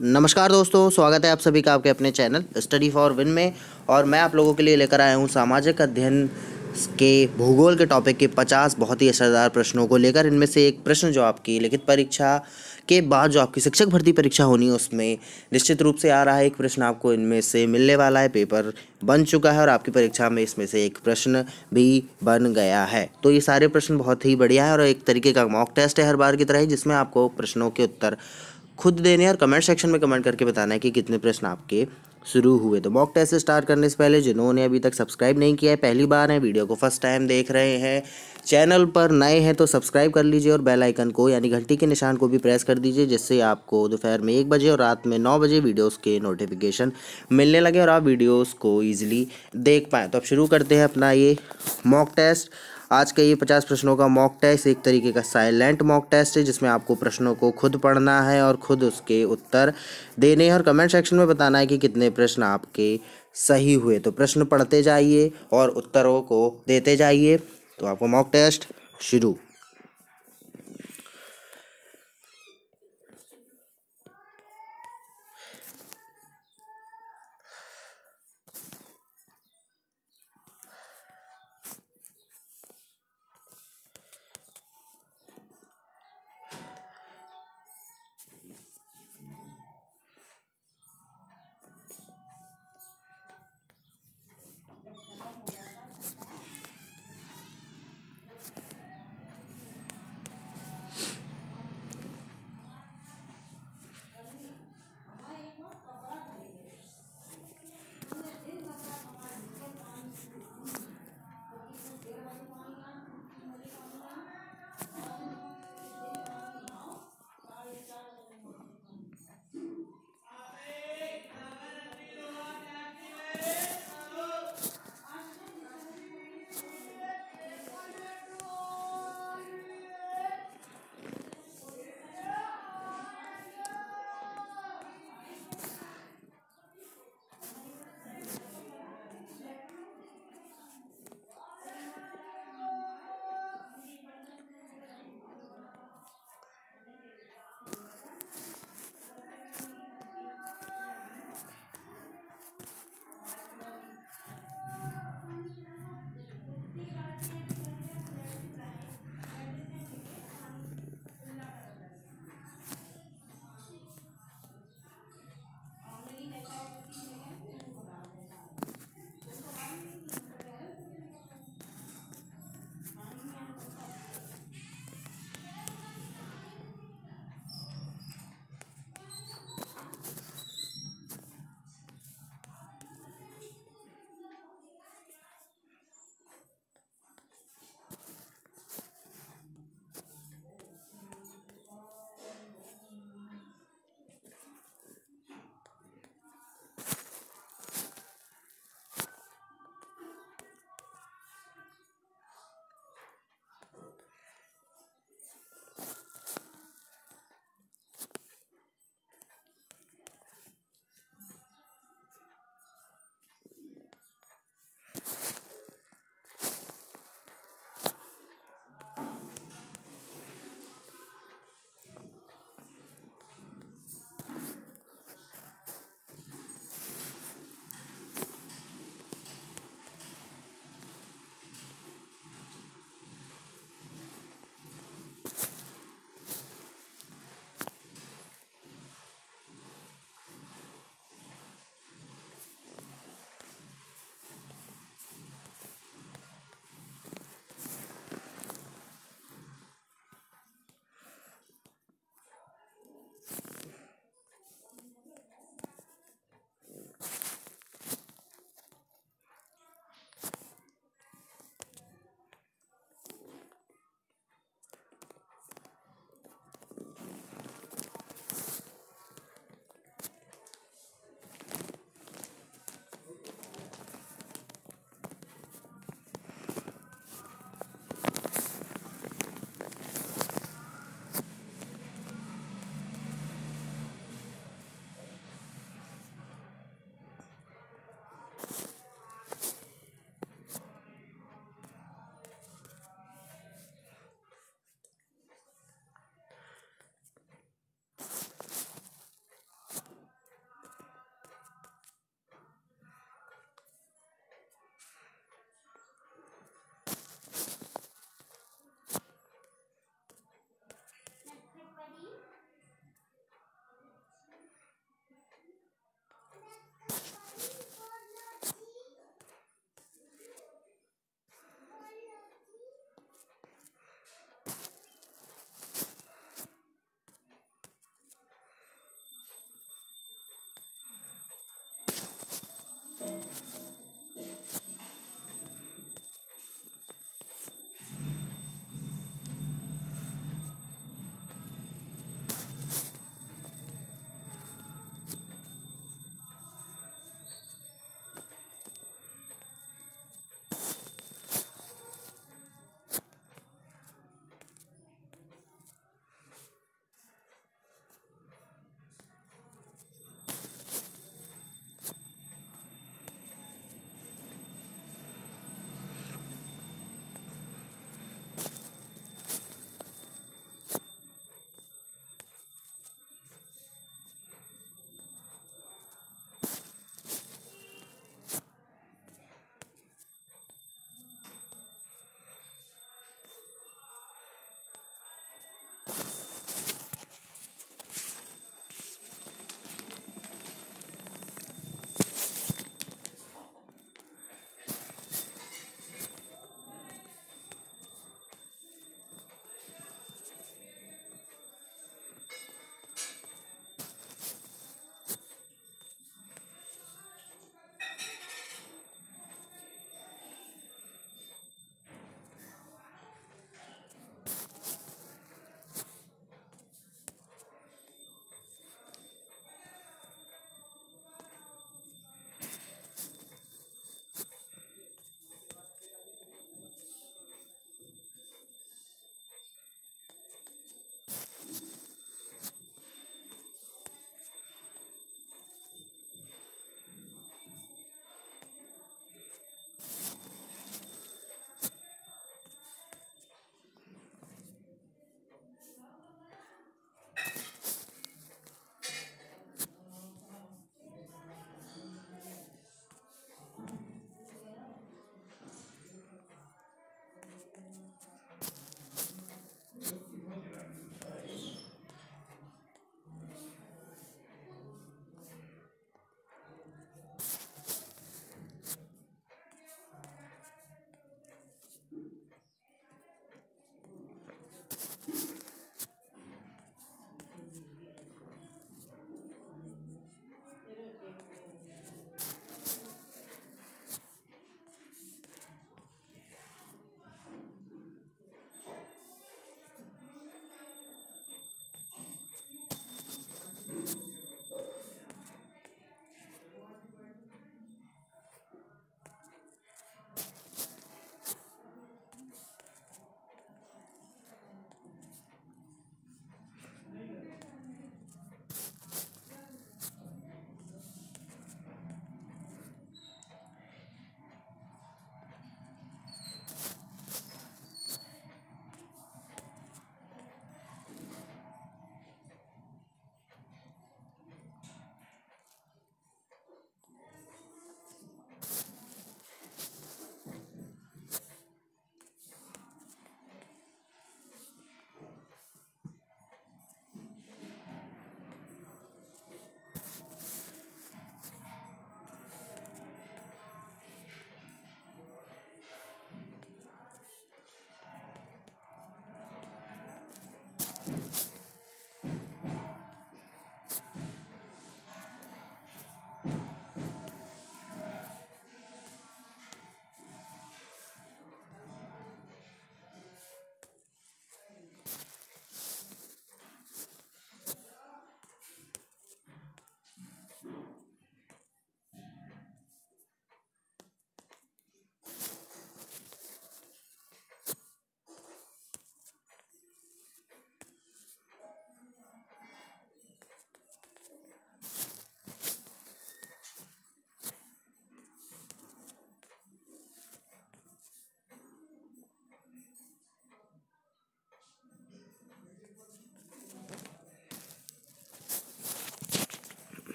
नमस्कार दोस्तों स्वागत है आप सभी का आपके अपने चैनल स्टडी फॉर विन में और मैं आप लोगों के लिए लेकर आया हूँ सामाजिक अध्ययन के भूगोल के टॉपिक के 50 बहुत ही असरदार प्रश्नों को लेकर इनमें से एक प्रश्न जो आपकी लिखित परीक्षा के बाद जो आपकी शिक्षक भर्ती परीक्षा होनी है उसमें निश्चित रूप से आ रहा है एक प्रश्न आपको इनमें से मिलने वाला है पेपर बन चुका है और आपकी परीक्षा में इसमें से एक प्रश्न भी बन गया है तो ये सारे प्रश्न बहुत ही बढ़िया है और एक तरीके का मॉक टेस्ट है हर बार की तरह जिसमें आपको प्रश्नों के उत्तर खुद देने और कमेंट सेक्शन में कमेंट करके बताना है कि कितने प्रश्न आपके शुरू हुए तो मॉक टेस्ट स्टार्ट करने से पहले जिन्होंने अभी तक सब्सक्राइब नहीं किया है पहली बार है वीडियो को फर्स्ट टाइम देख रहे हैं चैनल पर नए हैं तो सब्सक्राइब कर लीजिए और बेल आइकन को यानी घंटी के निशान को भी प्रेस कर दीजिए जिससे आपको दोपहर में एक बजे और रात में नौ बजे वीडियोस के नोटिफिकेशन मिलने लगे और आप वीडियोस को इजीली देख पाएँ तो अब शुरू करते हैं अपना ये मॉक टेस्ट आज का ये पचास प्रश्नों का मॉक टेस्ट एक तरीके का साइलेंट मॉक टेस्ट है जिसमें आपको प्रश्नों को खुद पढ़ना है और खुद उसके उत्तर देने हैं और कमेंट सेक्शन में बताना है कि कितने प्रश्न आपके सही हुए तो प्रश्न पढ़ते जाइए और उत्तरों को देते जाइए तो आपको मॉक टेस्ट शुरू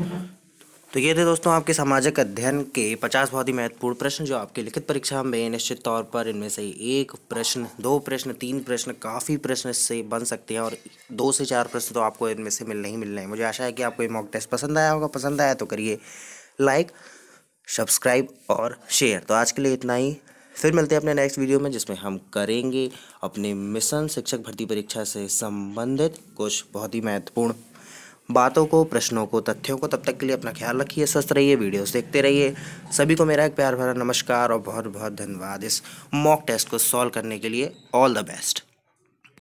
तो ये थे दोस्तों आपके सामाजिक अध्ययन के 50 बहुत ही महत्वपूर्ण प्रश्न जो आपके लिखित परीक्षा में निश्चित तौर पर इनमें से एक प्रश्न दो प्रश्न तीन प्रश्न काफ़ी प्रश्न से बन सकते हैं और दो से चार प्रश्न तो आपको इनमें से मिलने ही मिलने हैं मुझे आशा है कि आपको ये मॉक टेस्ट पसंद आया होगा पसंद आया तो करिए लाइक सब्सक्राइब और शेयर तो आज के लिए इतना ही फिर मिलते हैं अपने नेक्स्ट वीडियो में जिसमें हम करेंगे अपने मिशन शिक्षक भर्ती परीक्षा से संबंधित कुछ बहुत ही महत्वपूर्ण बातों को प्रश्नों को तथ्यों को तब तक के लिए अपना ख्याल रखिए स्वस्थ रहिए वीडियोस देखते रहिए सभी को मेरा एक प्यार भरा नमस्कार और बहुत बहुत धन्यवाद इस मॉक टेस्ट को सॉल्व करने के लिए ऑल द बेस्ट